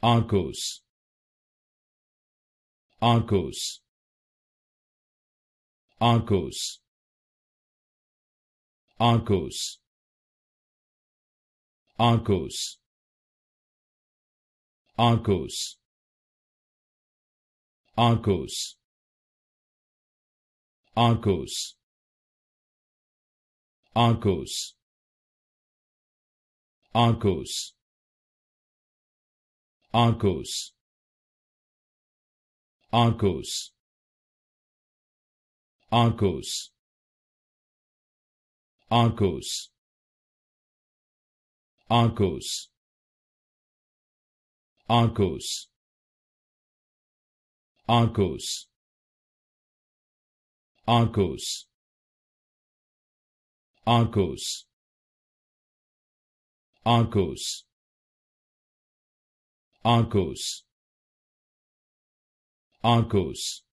Argos Argos Argos Argos Argos Argos Argos Argos Argos Argos Argos Argos Argos Argos Argos Argos Argos Argos Argos Argos Argos Argos